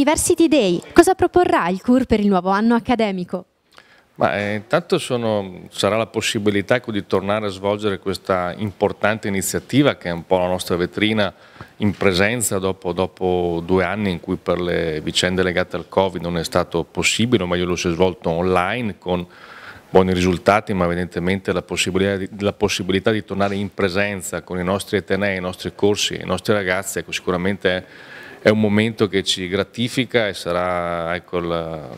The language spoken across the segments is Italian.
University Day. Cosa proporrà il CUR per il nuovo anno accademico? Ma, eh, intanto sono, sarà la possibilità ecco, di tornare a svolgere questa importante iniziativa che è un po' la nostra vetrina in presenza dopo, dopo, due anni in cui per le vicende legate al Covid non è stato possibile, o meglio lo si è svolto online con buoni risultati, ma evidentemente la possibilità, di, la possibilità di tornare in presenza con i nostri Etenei, i nostri corsi, i nostri ragazzi, ecco, sicuramente è è un momento che ci gratifica e sarà ecco, la,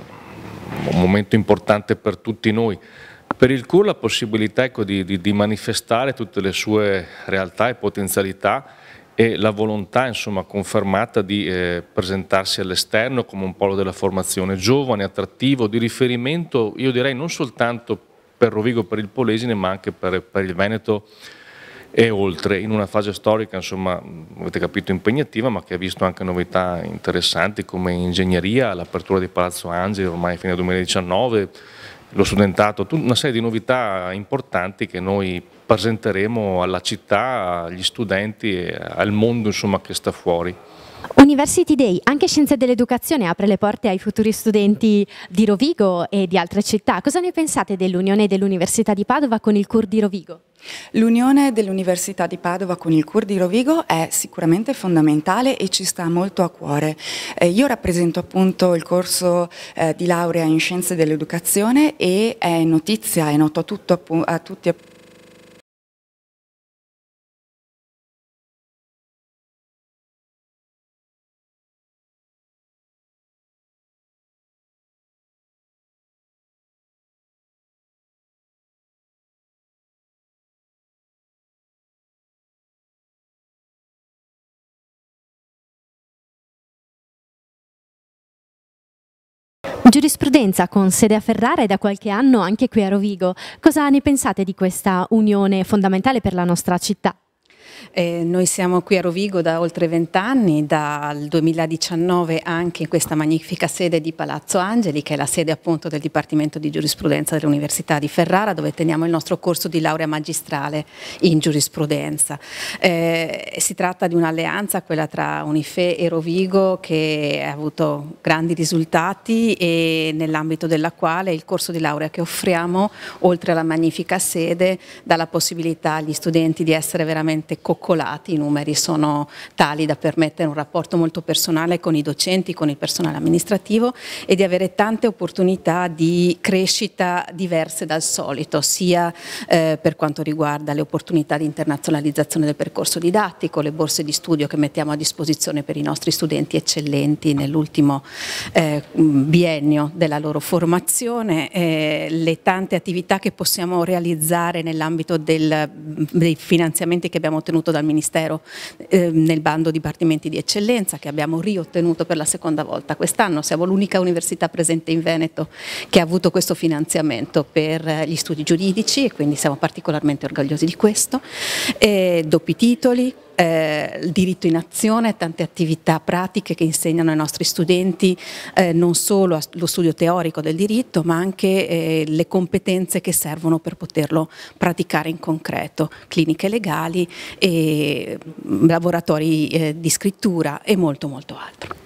un momento importante per tutti noi. Per il CUR la possibilità ecco, di, di, di, manifestare tutte le sue realtà e potenzialità e la volontà insomma, confermata di eh, presentarsi all'esterno come un polo della formazione giovane, attrattivo, di riferimento, io direi non soltanto per Rovigo, per il Polesine, ma anche per, per il Veneto e oltre, in una fase storica, insomma, avete capito, impegnativa, ma che ha visto anche novità interessanti come ingegneria, l'apertura di Palazzo Angeli ormai fino al 2019, lo studentato, una serie di novità importanti che noi presenteremo alla città, agli studenti e al mondo insomma, che sta fuori. University Day, anche Scienze dell'Educazione, apre le porte ai futuri studenti di Rovigo e di altre città. Cosa ne pensate dell'unione dell'Università di Padova con il CUR di Rovigo? L'unione dell'Università di Padova con il CUR di Rovigo è sicuramente fondamentale e ci sta molto a cuore. Eh, io rappresento appunto il corso eh, di laurea in Scienze dell'Educazione e è notizia, è noto a, tutto, a tutti appunto Giurisprudenza con sede a Ferrara e da qualche anno anche qui a Rovigo. Cosa ne pensate di questa unione fondamentale per la nostra città? Eh, noi siamo qui a Rovigo da oltre vent'anni, dal 2019 anche in questa magnifica sede di Palazzo Angeli, che è la sede appunto del Dipartimento di Giurisprudenza dell'Università di Ferrara, dove teniamo il nostro corso di laurea magistrale in giurisprudenza. Eh, si tratta di un'alleanza, quella tra Unife e Rovigo, che ha avuto grandi risultati e nell'ambito della quale il corso di laurea che offriamo, oltre alla magnifica sede, dà la possibilità agli studenti di essere veramente co calcolati, i numeri sono tali da permettere un rapporto molto personale con i docenti, con il personale amministrativo e di avere tante opportunità di crescita diverse dal solito, sia eh, per quanto riguarda le opportunità di internazionalizzazione del percorso didattico, le borse di studio che mettiamo a disposizione per i nostri studenti eccellenti nell'ultimo eh, biennio della loro formazione, eh, le tante attività che possiamo realizzare nell'ambito mm, dei finanziamenti che abbiamo ottenuto dal Ministero eh, nel bando Dipartimenti di Eccellenza che abbiamo riottenuto per la seconda volta quest'anno. Siamo l'unica università presente in Veneto che ha avuto questo finanziamento per eh, gli studi giuridici e quindi siamo particolarmente orgogliosi di questo. E doppi titoli, eh, il diritto in azione, tante attività pratiche che insegnano ai nostri studenti eh, non solo lo studio teorico del diritto, ma anche eh, le competenze che servono per poterlo praticare in concreto, cliniche legali, e, mm, laboratori eh, di scrittura e molto molto altro.